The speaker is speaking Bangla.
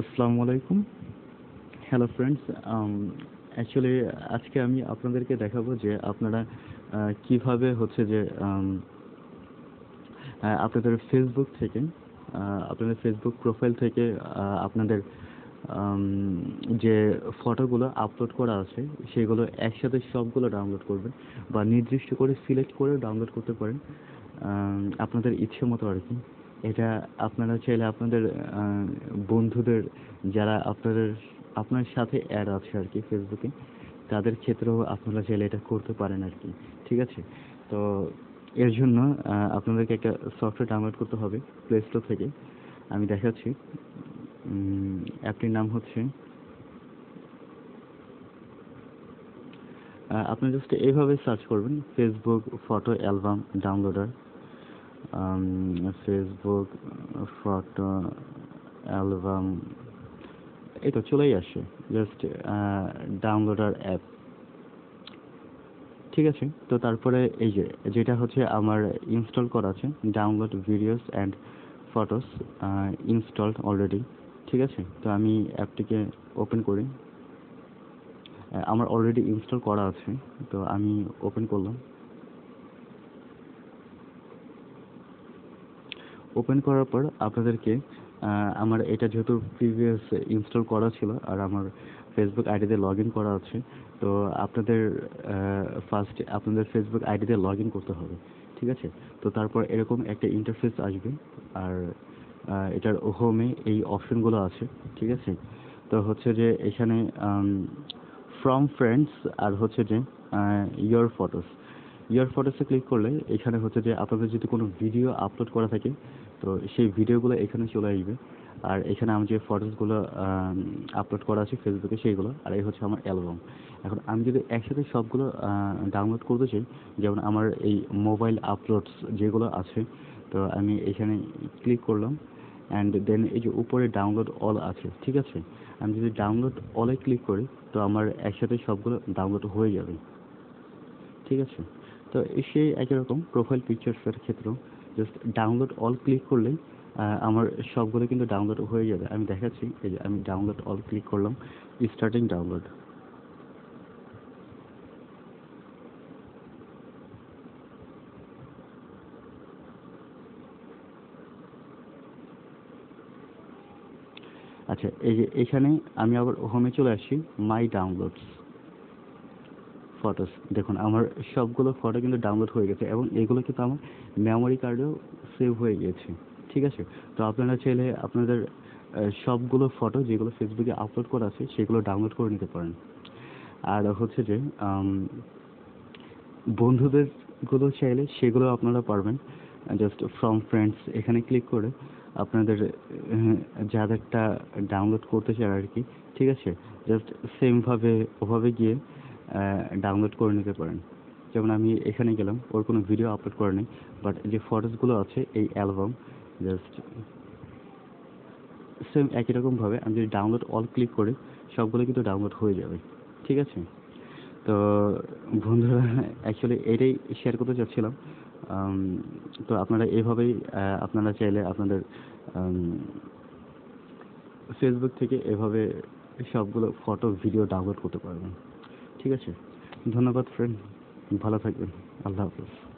আসসালামু আলাইকুম হ্যালো ফ্রেন্ডস অ্যাকচুয়ালি আজকে আমি আপনাদেরকে দেখাবো যে আপনারা কিভাবে হচ্ছে যে um, আপনাদের ফেসবুক থেকে আপনাদের ফেসবুক প্রোফাইল থেকে আপনাদের um, যে ফটোগুলো আপলোড করা আছে সেগুলো একসাথে সবগুলো ডাউনলোড করবেন বা নির্দিষ্ট করে সিলেক্ট করে ডাউনলোড করতে পারেন আপনাদের ইচ্ছে মতো আর কি এটা আপনারা চাইলে আপনাদের বন্ধুদের যারা আপনাদের আপনার সাথে অ্যাড আছে আর কি ফেসবুকে তাদের ক্ষেত্রেও আপনারা চাইলে এটা করতে পারেন আর কি ঠিক আছে তো এর জন্য আপনাদেরকে একটা সফটওয়্যার ডাউনলোড করতে হবে প্লে স্টোর থেকে আমি দেখাচ্ছি অ্যাপটির নাম হচ্ছে আপনি জাস্ট এইভাবে সার্চ করবেন Facebook photo album downloader Facebook photo album এই তো চলেই আসে জাস্ট ডাউনলোডার অ্যাপ ঠিক আছে তো তারপরে এই যে যেটা হচ্ছে আমার ইনস্টল করা আছে download videos and photos installed already ঠিক আছে তো আমি অ্যাপটিকে ওপেন করি আমার অলরেডি ইনস্টল করা আছে তো আমি ওপেন করলাম ওপেন করার পর আপনাদেরকে আমার এটা যেহেতু প্রিভিয়াস ইনস্টল করা ছিল আর আমার ফেসবুক আইডিতে লগ ইন করা আছে তো আপনাদের ফার্স্ট আপনাদের ফেসবুক আইডিতে লগ ইন করতে হবে ঠিক আছে তো তারপর এরকম একটা ইন্টারফেস আসবে আর এটার হোমে এই অপশনগুলো আছে ঠিক আছে তো হচ্ছে যে এখানে ফ্রম ফ্রেন্ডস আর হচ্ছে যে ইয়োর ফটোস ইয়ার ফটোসে ক্লিক করলে এখানে হচ্ছে যে আপনাদের যদি কোনো ভিডিও আপলোড করা থাকে তো সেই ভিডিওগুলো এখানে চলে আসবে আর এখানে আমি যে ফটোসগুলো আপলোড করা আছে ফেসবুকে সেইগুলো আর এই হচ্ছে আমার অ্যালবাম এখন আমি যদি একসাথে সবগুলো ডাউনলোড করতে চাই যেমন আমার এই মোবাইল আপলোডস যেগুলো আছে তো আমি এখানে ক্লিক করলাম অ্যান্ড দেন এই যে উপরে ডাউনলোড অল আছে ঠিক আছে আমি যদি ডাউনলোড অলে ক্লিক করি তো আমার একসাথে সবগুলো ডাউনলোড হয়ে যাবে ঠিক আছে তো সেই একই রকম প্রোফাইল পিকচার্সের ক্ষেত্রেও জাস্ট ডাউনলোড অল ক্লিক করলেই আমার সবগুলো কিন্তু ডাউনলোড হয়ে যাবে আমি দেখাচ্ছি এই যে আমি ডাউনলোড অল ক্লিক করলাম স্টার্টিং ডাউনলোড আচ্ছা এই যে এখানে আমি আবার হোমে চলে আসি মাই ডাউনলোডস ফটোস দেখুন আমার সবগুলো ফটো কিন্তু ডাউনলোড হয়ে গেছে এবং এগুলো কিন্তু আমার মেমোরি কার্ডেও সেভ হয়ে গিয়েছে ঠিক আছে তো আপনারা চাইলে আপনাদের সবগুলো ফটো যেগুলো ফেসবুকে আপলোড করা আছে সেগুলো ডাউনলোড করে নিতে পারেন আর হচ্ছে যে বন্ধুদেরগুলো চাইলে সেগুলো আপনারা পারবেন জাস্ট ফ্রম ফ্রেন্ডস এখানে ক্লিক করে আপনাদের যাদেরটা ডাউনলোড করতে চায় আর কি ঠিক আছে জাস্ট সেমভাবে ওভাবে গিয়ে ডাউনলোড করে নিতে পারেন যেমন আমি এখানে গেলাম ওর কোনো ভিডিও আপলোড করে নেই বাট যে ফটোসগুলো আছে এই অ্যালবাম জাস্ট সেম একই রকমভাবে আমি যদি ডাউনলোড অল ক্লিক করি সবগুলো কিন্তু ডাউনলোড হয়ে যাবে ঠিক আছে তো বন্ধুরা অ্যাকচুয়ালি এটাই শেয়ার করতে চাচ্ছিলাম তো আপনারা এভাবেই আপনারা চাইলে আপনাদের ফেসবুক থেকে এভাবে সবগুলো ফটো ভিডিও ডাউনলোড করতে পারবেন ঠিক আছে ধন্যবাদ ফ্রেন্ড ভালো থাকবেন আল্লাহ হাফিজ